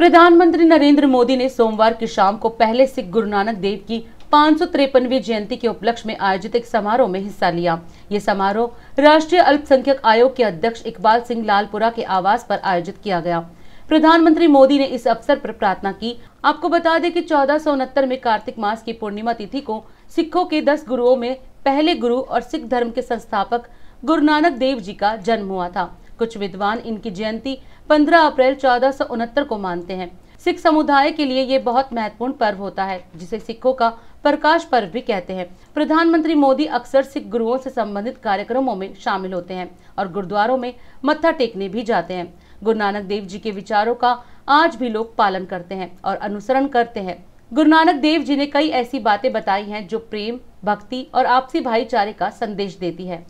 प्रधानमंत्री नरेंद्र मोदी ने सोमवार की शाम को पहले सिख गुरु नानक देव की पाँच जयंती के उपलक्ष्य में आयोजित एक समारोह में हिस्सा लिया ये समारोह राष्ट्रीय अल्पसंख्यक आयोग के अध्यक्ष इकबाल सिंह लालपुरा के आवास पर आयोजित किया गया प्रधानमंत्री मोदी ने इस अवसर पर प्रार्थना की आपको बता दें कि चौदह में कार्तिक मास की पूर्णिमा तिथि को सिखों के दस गुरुओं में पहले गुरु और सिख धर्म के संस्थापक गुरु नानक देव जी का जन्म हुआ था कुछ विद्वान इनकी जयंती 15 अप्रैल चौदह को मानते हैं सिख समुदाय के लिए ये बहुत महत्वपूर्ण पर्व होता है जिसे सिखों का प्रकाश पर्व भी कहते हैं प्रधानमंत्री मोदी अक्सर सिख गुरुओं से संबंधित कार्यक्रमों में शामिल होते हैं और गुरुद्वारों में मत्था टेकने भी जाते हैं गुरु नानक देव जी के विचारों का आज भी लोग पालन करते हैं और अनुसरण करते हैं गुरु नानक देव जी ने कई ऐसी बातें बताई हैं जो प्रेम भक्ति और आपसी भाईचारे का संदेश देती है